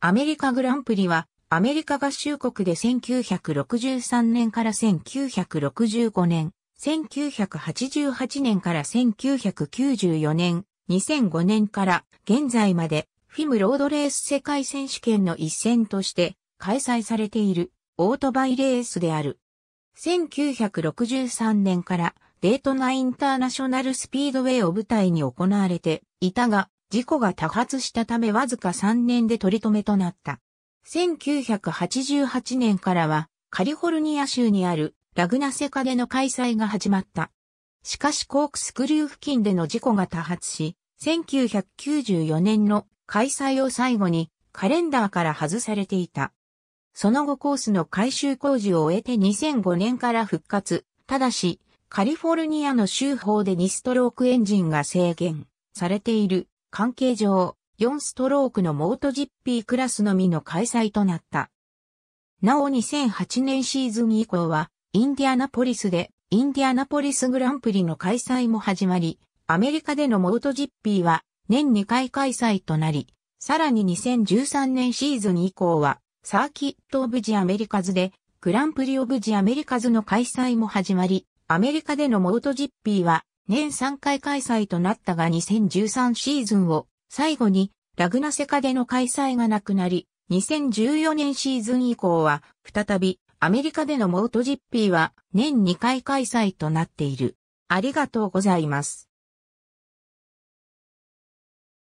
アメリカグランプリは、アメリカ合衆国で1963年から1965年、1988年から1994年、2005年から現在まで、フィムロードレース世界選手権の一戦として開催されているオートバイレースである。1963年からデートナインターナショナルスピードウェイを舞台に行われていたが、事故が多発したためわずか3年で取り留めとなった。1988年からはカリフォルニア州にあるラグナセカでの開催が始まった。しかしコークスクリュー付近での事故が多発し、1994年の開催を最後にカレンダーから外されていた。その後コースの改修工事を終えて2005年から復活。ただし、カリフォルニアの州法で2ストロークエンジンが制限されている関係上、4ストロークのモートジッピークラスのみの開催となった。なお2008年シーズン以降は、インディアナポリスで、インディアナポリスグランプリの開催も始まり、アメリカでのモートジッピーは、年2回開催となり、さらに2013年シーズン以降は、サーキット・オブ・ジ・アメリカズで、グランプリ・オブ・ジ・アメリカズの開催も始まり、アメリカでのモートジッピーは、年3回開催となったが2013シーズンを最後にラグナセカでの開催がなくなり、2014年シーズン以降は再びアメリカでのモートジッピーは年2回開催となっている。ありがとうございます。